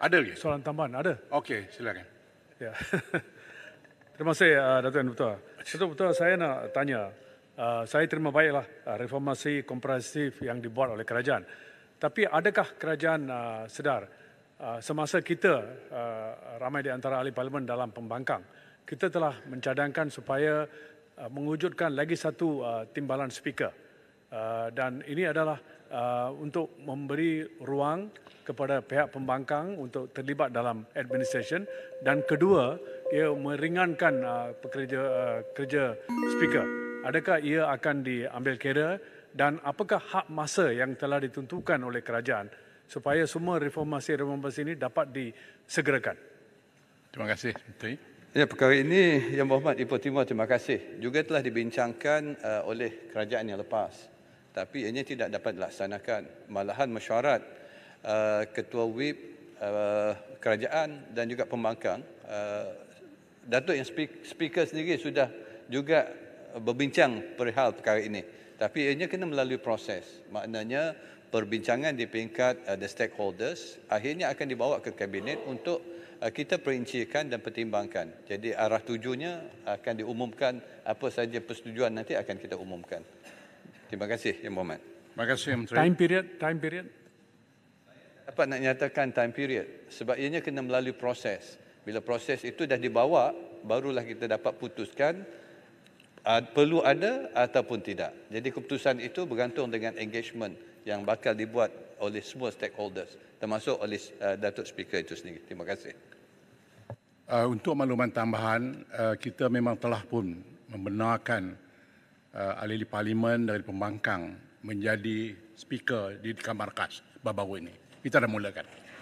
Ada lagi Soalan tambahan, ada. Okey, silakan. Ya. Terima kasih, uh, Datuk Ketua. Datuk Ketua, saya nak tanya. Uh, saya terima baiklah uh, reformasi komprehensif yang dibuat oleh kerajaan. Tapi adakah kerajaan uh, sedar uh, semasa kita uh, ramai di antara ahli parlimen dalam pembangkang, kita telah mencadangkan supaya uh, mewujudkan lagi satu uh, timbalan speaker. Eh, dan ini adalah uh, untuk memberi ruang kepada pihak pembangkang untuk terlibat dalam administration dan kedua ia meringankan uh, pekerja uh, kerja speaker adakah ia akan diambil kira dan apakah hak masa yang telah ditentukan oleh kerajaan supaya semua reformasi-reformasi ini dapat disegerakan terima kasih menteri Ya, perkara ini Yang Berhormat Ibu Timur, terima kasih. Juga telah dibincangkan uh, oleh kerajaan yang lepas tapi ianya tidak dapat dilaksanakan. Malahan mesyuarat uh, Ketua WIP uh, Kerajaan dan juga pembangkang, uh, Datuk yang speak, speaker sendiri sudah juga berbincang perihal perkara ini. Tapi ianya kena melalui proses. Maknanya perbincangan di peringkat uh, the stakeholders akhirnya akan dibawa ke kabinet untuk uh, kita perincikan dan pertimbangkan. Jadi arah tujuannya akan diumumkan apa saja persetujuan nanti akan kita umumkan. Terima kasih, Yang Mohamad. Terima kasih, yang Menteri. Time period, time period. Dapat nak nyatakan time period. Sebab ianya kena melalui proses. Bila proses itu dah dibawa, barulah kita dapat putuskan uh, perlu ada ataupun tidak. Jadi keputusan itu bergantung dengan engagement yang bakal dibuat oleh semua stakeholders termasuk oleh uh, Datuk Speaker itu sendiri. Terima kasih. Uh, untuk makluman tambahan, uh, kita memang telah pun membenarkan uh, ahli parlimen dari pembangkang menjadi speaker di kamar khas baru-baru ini. Kita dah mulakan.